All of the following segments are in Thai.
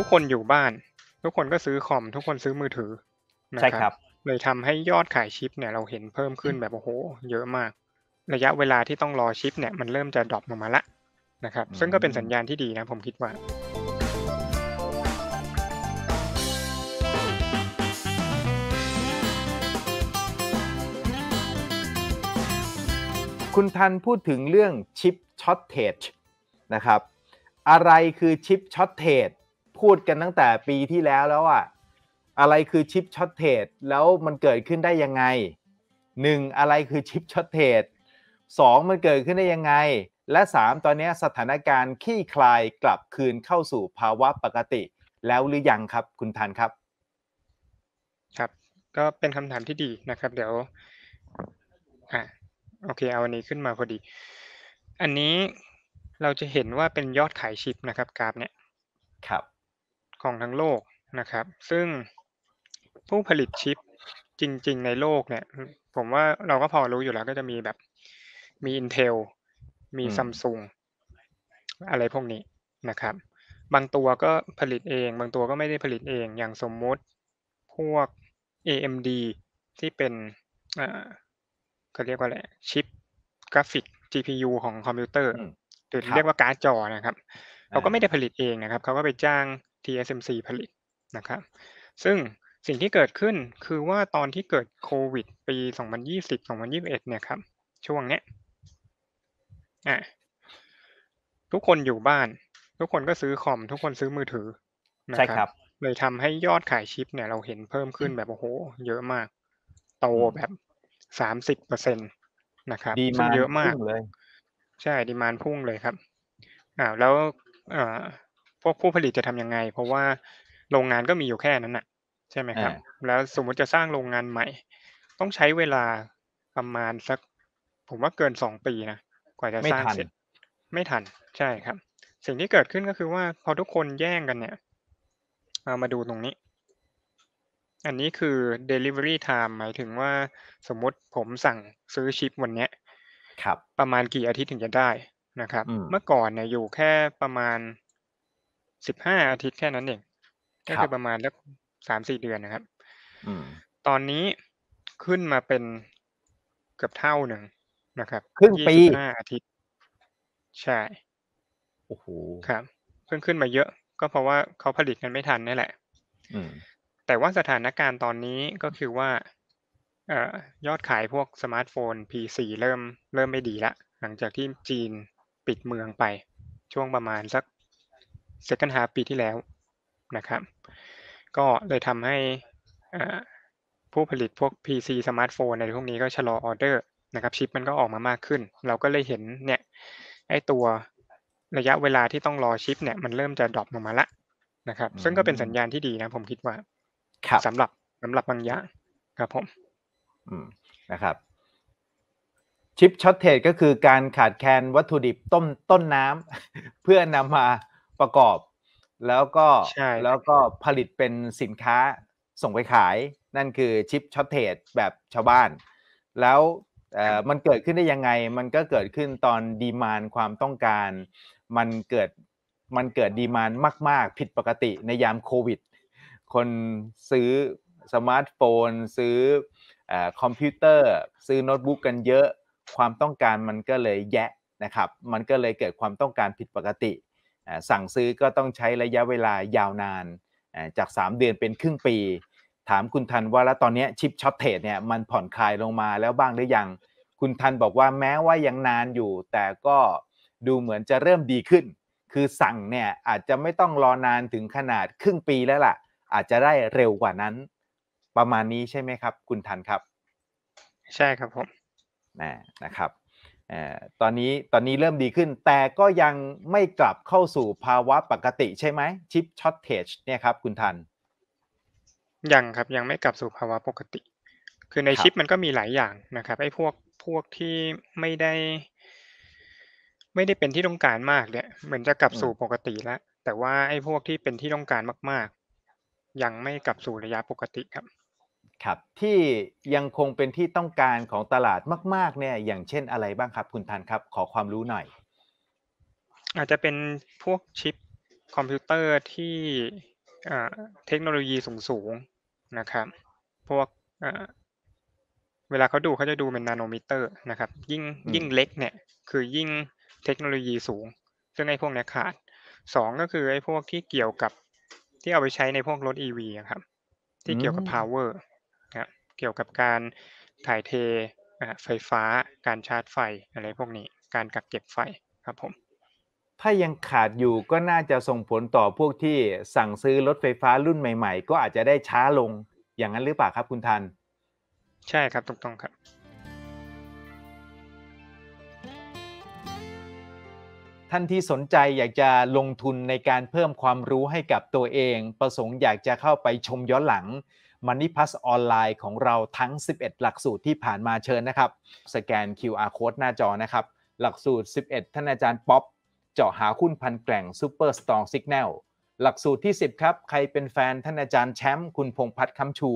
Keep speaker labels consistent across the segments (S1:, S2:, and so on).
S1: ทุกคนอยู่บ้าน ทุกคนก็ซื้อคอม ทุกคนซื้อมือถือใช่ครับ เลยทำให้ยอดขายชิปเนี่ยเราเห็นเพิ่มขึ้นแบบโอ้โห เยอะมาก ระยะเวลาที่ต้องรอชิปเนี่ยมันเริ่มจะดรอปลงมาละนะครับซึ่งก็เป็นสัญญาณที่ดีนะผมค
S2: ิดว่า คุณทันพูดถึงเรื่องชิปช็อตเทจนะครับอะไรคือชิปช็อตเทจพูดกันตั้งแต่ปีที่แล้วแล้วอะอะไรคือชิปช็อตเทรดแล้วมันเกิดขึ้นได้ยังไงหนึ่งอะไรคือชิปช็อตเทรดสองมันเกิดขึ้นได้ยังไง และ 3 ตอนนี้สถานการณ์ขี้คลายกลับคืนเข้าสู่ภาวะปกติแล้วหรือยังครับคุณทันครับ ครับ ก็เป็นคำถามที่ดีนะครับ เดี๋ยว
S1: อ่ะโอเคเอาอันนี้ขึ้นมาพอดี อันนี้เราจะเห็นว่าเป็นยอดขายชิปนะครับกราฟเนี่ยครับของทั้งโลกนะครับซึ่งผู้ผลิตชิปจริงๆ ในโลกเนี่ยผมว่าเราก็พอรู้อยู่แล้วก็จะมีแบบมี Intel มีซัมซุงอะไรพวกนี้นะครับ บางตัวก็ผลิตเอง บางตัวก็ไม่ได้ผลิตเองอย่างสมมุติพวก AMD ที่เป็นเขาเรียกว่าอะไรชิปกราฟิก GPU ของคอมพิวเตอร์หรือเรียกว่าการ์ดจอนะครับเขาก็ไม่ได้ผลิตเองนะครับเขาก็ไปจ้าง TSMC ผลิตนะครับ ซึ่งสิ่งที่เกิดขึ้นคือว่าตอนที่เกิดโควิดปี 2020-2021เนี่ยครับ ช่วงเนี้ยทุกคนอยู่บ้าน ทุกคนก็ซื้อคอม ทุกคนซื้อมือถือนะใช่ครัรบเลยทำให้ยอดขายชิป เนี่ยเราเห็นเพิ่มขึ้นแบบโอ้โห เยอะมาก โตแบบสามสิบเปอร์เซ็นตนะครับ ดีมาเยอะมากเลย ใช่ดีมานพุ่งเลยครับอ่าแล้วอ่าพวกผู้ผลิตจะทํำยังไง เพราะว่าโรงงานก็มีอยู่แค่นั้นน่ะ ใช่ไหมครับ แล้วสมมุติจะสร้างโรงงานใหม่ต้องใช้เวลาประมาณสัก ผมว่าเกินสองปีนะกว่าจะสร้างเสร็จไม่ทันใช่ครับ สิ่งที่เกิดขึ้นก็คือว่าพอทุกคนแย่งกันเนี่ยามาดูตรงนี้ อันนี้คือ delivery time หมายถึงว่า สมมติผมสั่งซื้อชิปวันเนี้ย ครับ ประมาณกี่อาทิตย์ถึงจะได้นะครับ เมื่อก่อนเนี่ยอยู่แค่ประมาณสิบห้าอาทิตย์แค่นั้นเองก็คือประมาณแล้วสามสี่เดือนนะครับตอนนี้ขึ้นมาเป็นเกือบเท่าหนึ่งนะครับ ครึ่งปีห้าอาทิตย์ ใช่โอ้โหครับ เพิ่งขึ้นมาเยอะ ก็เพราะว่าเขาผลิตกันไม่ทันนี่แหละแต่ว่าสถานการณ์ตอนนี้ก็คือว่าอยอดขายพวกสมาร์ทโฟนพีซีเริ่มเริ่มไม่ดีละหลังจากที่จีนปิดเมืองไป ช่วงประมาณสักเซ c ัน d าปีที่แล้วนะครับ ก็เลยทำให้ผู้ผลิตพวก PC สมาร์ทโฟนในพวกนี้ก็ชะลอออเดอร์นะครับชิปมันก็ออกมามากขึ้น เราก็เลยเห็นเนี่ยไอตัวระยะเวลาที่ต้องรอชิป เนี่ยมันเริ่มจะดรอปลงมาละนะครับ ซึ่งก็เป็นสัญญาณที
S2: ่ดีนะผมคิดว่าสำหรับสำหรับบางยะครับผมนะครับ ชิปช็อตเทจดก็คือการขาดแคลนวัตถุดิบต้มต้นน้ำเพื่อนำมาประกอบ แล้วก็แล้วก็ผลิตเป็นสินค้าส่งไปขาย นั่นคือชิปช็อตเทดแบบชาวบ้าน แล้วมันเกิดขึ้นได้ยังไงมันก็เกิดขึ้นตอนดีมานความต้องการ มันเกิดมันเกิดดีมานมาก ๆ ผิดปกติในยามโควิด คนซื้อสมาร์ทโฟน ซื้อคอมพิวเตอร์ซื้อโน้ตบุ๊กกันเยอะ ความต้องการมันก็เลยแยะนะครับ มันก็เลยเกิดความต้องการผิดปกติสั่งซื้อก็ต้องใช้ระยะเวลายาวนานจาก 3 เดือนเป็นครึ่งปี ถามคุณทันว่าแล้วตอนนี้ชิปช็อตเทสดเนี่ยมันผ่อนคลายลงมา แล้วบ้างหรือยังคุณทันบอกว่าแม้ว่ายังนานอยู่ แต่ก็ดูเหมือนจะเริ่มดีขึ้น คือสั่งเนี่ยอาจจะไม่ต้องรอนานถึงขนาดครึ่งปีแล้วล่ะ อาจจะได้เร็วกว่านั้น ประมาณนี้ใช่ไหมครับ คุณทันครับใช่ครับผมนะครับตอนนี้ตอนนี้เริ่มดีขึ้น แต่ก็ยังไม่กลับเข้าสู่ภาวะปกติใช่ไหมชิปช็อตเทจเนี่ยครับคุณทันยังครับยังไม่กลับสู่ภาวะปกติ คือในชิปมันก็มีหลาย
S1: อย่างนะครับไอ้พวกพวกที่ไม่ได้ ไม่ได้เป็นที่ต้องการมากเนี่ยเหมือนจะกลับสู่ปกติแล้ว แต่ว่าไอ้พวกที่เป็นที่ต้องการมาก
S2: ๆ ยังไม่กลับสู่ระยะปกติครับครับที่ยังคงเป็นที่ต้องการของตลาดมากๆเนี่ยอย่างเช่นอะไรบ้างครับคุณทันครับขอความรู้หน่อย
S1: อาจจะเป็นพวกชิปคอมพิวเตอร์ที่เทคโนโลยีสูงๆนะครับพวกเวลาเขาดูเขาจะดูเป็นนาโนมิเตอร์นะครับยิ่งยิ่งเล็กเนี่ยคือยิ่งเทคโนโลยีสูง ซึ่งไอ้พวกเนี้ยขาดสองก็คือไอ้พวกที่เกี่ยวกับที่เอาไปใช้ในพวกรถอีวีครับที่เกี่ยวกับ power นะเกี่ยวกับการถ่ายเท ไฟฟ้า การชาร์จไฟอะไรพวกนี้ การกักเก็บไฟครับผม
S2: ถ้ายังขาดอยู่ก็น่าจะส่งผลต่อพวกที่สั่งซื้อรถไฟฟ้ารุ่นใหม่ๆ ก็อาจจะได้ช้าลงอย่างนั้นหรือเปล่าครับคุณทัน ใช่ครับถูกต้องครับท่านที่สนใจอยากจะลงทุนในการเพิ่มความรู้ให้กับตัวเอง ประสงค์อยากจะเข้าไปชมย้อนหลังมันนี่พัสออนไลน์ของเราทั้ง 11 หลักสูตรที่ผ่านมาเชิญนะครับ สแกน QR code หน้าจอนะครับ หลักสูตร 11 ท่านอาจารย์ป๊อป เจาะหาหุ้นพันแกล่งซูเปอร์สตองสิกแนลหลักสูตรที่ 10 ครับ ใครเป็นแฟนท่านอาจารย์แชมป์คุณพงพัฒน์คำชู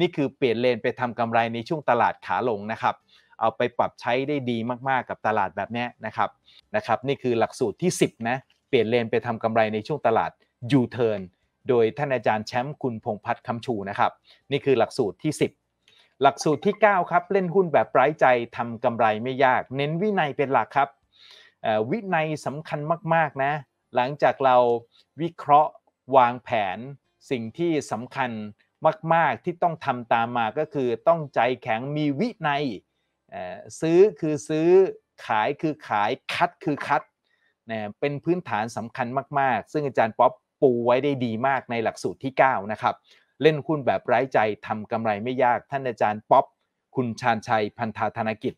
S2: นี่คือเปลี่ยนเลนไปทำกำไรในช่วงตลาดขาลงนะครับเอาไปปรับใช้ได้ดีมากๆกับตลาดแบบนี้นะครับ นะครับนี่คือหลักสูตรที่ 10นะเปลี่ยนเลนไปทำกำไรในช่วงตลาดยูเทิร์นโดยท่านอาจารย์แชมป์คุณพงพัฒน์คำชูนะครับนี่คือหลักสูตรที่ 10 หลักสูตรที่ 9 ครับเล่นหุ้นแบบไร้ใจทำกำไรไม่ยาก เน้นวินัยเป็นหลักครับ วินัยสำคัญมากๆนะหลังจากเราวิเคราะห์วางแผนสิ่งที่สำคัญมากๆที่ต้องทำตามมาก็คือต้องใจแข็งมีวินัยซื้อคือซื้อขายคือขายคัดคือคัดนะเป็นพื้นฐานสำคัญมากๆ ซึ่งอาจารย์ป๊อปปูไว้ได้ดีมากในหลักสูตรที่9นะครับเล่นหุ้นแบบไร้ใจทำกำไรไม่ยาก ท่านอาจารย์ป๊อปคุณชาญชัยพันธาธนกิจ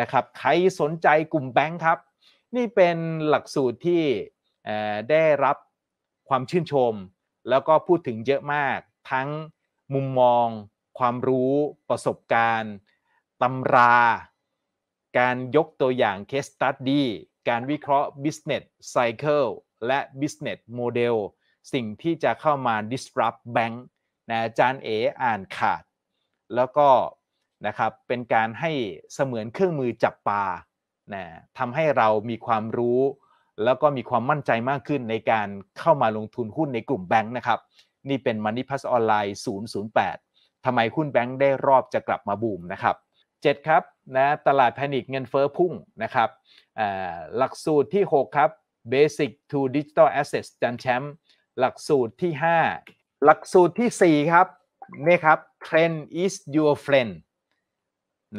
S2: นะครับใครสนใจกลุ่มแบงค์ครับ นี่เป็นหลักสูตรที่ได้รับความชื่นชม แล้วก็พูดถึงเยอะมากทั้งมุมมอง ความรู้ประสบการณ์ตำรา การยกตัวอย่าง case study การวิเคราะห์ business cycle และ business model สิ่งที่จะเข้ามา disrupt bank นะอาจารย์เออ่านขาด แล้วก็นะครับ เป็นการให้เสมือนเครื่องมือจับปลานะทำให้เรามีความรู้ แล้วก็มีความมั่นใจมากขึ้นในการเข้ามาลงทุนหุ้นในกลุ่มแบงค์นะครับ นี่เป็น Money p a s s Online 008ทำไมหุ้นแบงค์ได้รอบจะกลับมาบูมนะครับ7ครับนะตลาดแพนิคเงินเฟอ้อพุ่งนะครับหลักสูตรที่ 6 ครับ Basic to Digital Assets จันแชมป์หลักสูตรที่ 5 หลักสูตรที่ 4 ครับนี่ครับ Trend is your friend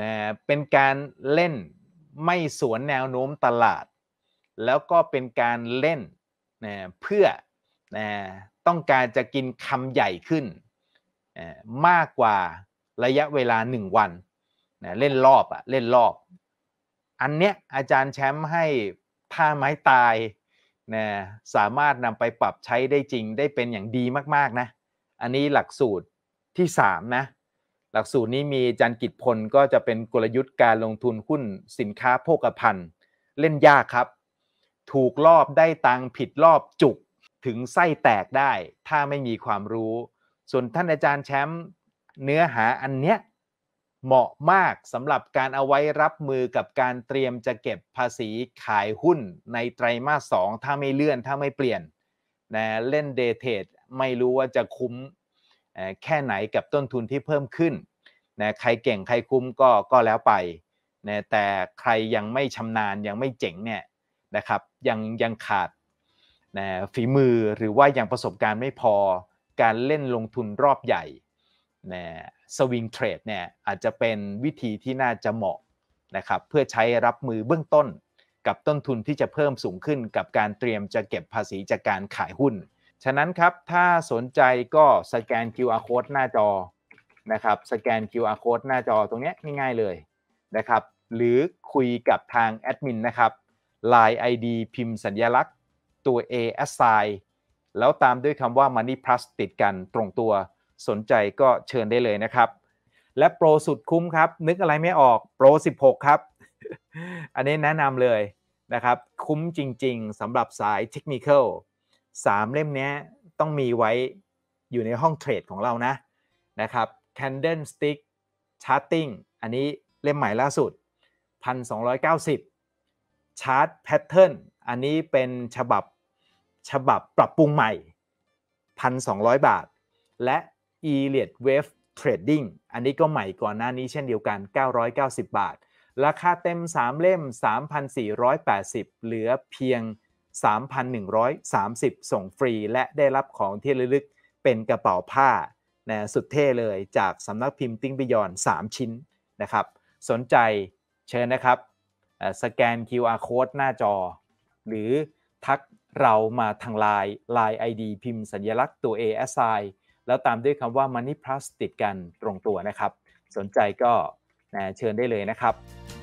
S2: นะเป็นการเล่นไม่สวนแนวโน้มตลาด แล้วก็เป็นการเล่นนะเพื่อนะต้องการจะกินคำใหญ่ขึ้นนะมากกว่าระยะเวลา 1 วันนะเล่นรอบอะเล่นรอบ อันเนี้ยอาจารย์แชมป์ให้ท่าไม้ตายนะสามารถนำไปปรับใช้ได้จริงได้เป็นอย่างดีมากๆนะอันนี้หลักสูตรที่3นะหลักสูตรนี้มีอาจารย์กิจพล ก็จะเป็นกลยุทธ์การลงทุนหุ้นสินค้าโภคภัณฑ์ เล่นยากครับ ถูกรอบได้ตังผิดรอบจุกถึงไส้แตกได้ถ้าไม่มีความรู้ ส่วนท่านอาจารย์แชมป์เนื้อหาอันเนี้ยเหมาะมากสำหรับการเอาไว้รับมือกับการเตรียมจะเก็บภาษีขายหุ้นในไตรมาสสองถ้าไม่เลื่อนถ้าไม่เปลี่ยนนะเล่นเดเทดไม่รู้ว่าจะคุ้มแค่ไหนกับต้นทุนที่เพิ่มขึ้นนะใครเก่งใครคุ้มก็ก็แล้วไปนะแต่ใครยังไม่ชำนาญยังไม่เจ๋งเนี่ยนะครับ ยังยังขาดนะฝีมือหรือว่ายังประสบการณ์ไม่พอการเล่นลงทุนรอบใหญ่นะสวิงเทรดเนี่ยอาจจะเป็นวิธีที่น่าจะเหมาะนะครับเพื่อใช้รับมือเบื้องต้นกับต้นทุนที่จะเพิ่มสูงขึ้นกับการเตรียมจะเก็บภาษีจากการขายหุ้น ฉะนั้นครับ ถ้าสนใจก็สแกน QR code หน้าจอนะครับสแกน QR code หน้าจอตรงนี้ง่ายๆเลยนะครับหรือคุยกับทางแอดมินนะครับ Line ID พิมพ์สัญญลักษณ์ตัว A อ s s i g n แล้วตามด้วยคำว่า Money Plus ติดกันตรงตัวสนใจก็เชิญได้เลยนะครับ และโปรสุดคุ้มครับ นึกอะไรไม่ออกโปร 16 ครับ อันนี้แนะนำเลยนะครับ คุ้มจริง ๆสำหรับสายเทคนิคอลสามเล่มนี้ต้องมีไว้อยู่ในห้องเทรดของเรานะนะครับ Candlestick Charting อันนี้เล่มใหม่ล่าสุด 1290 Chart Pattern อันนี้เป็นฉบับฉบับปรับปรุงใหม่ 1,200 บาทและ e l i o t Wave Trading อันนี้ก็ใหม่ก่อนหน้านี้เช่นเดียวกัน 990 บาท ราคาเต็ม 3 เล่ม 3,480 เหลือเพียง 3,130 ส่งฟรี และได้รับของที่ระลึกเป็นกระเป๋าผ้านะสุดเท่เลยจากสำนักพิมพ์ติ้งบิยอน3 ชิ้นนะครับ สนใจเชิญนะครับสแกน QR code หน้าจอ หรือทักเรามาทางไลน์ไลน์ ID พิมพ์สัญลักษณ์ตัว A s i แล้วตามด้วยคำว่า Money Plus ติดกันตรงตัวนะครับ สนใจก็เชิญได้เลยนะครับ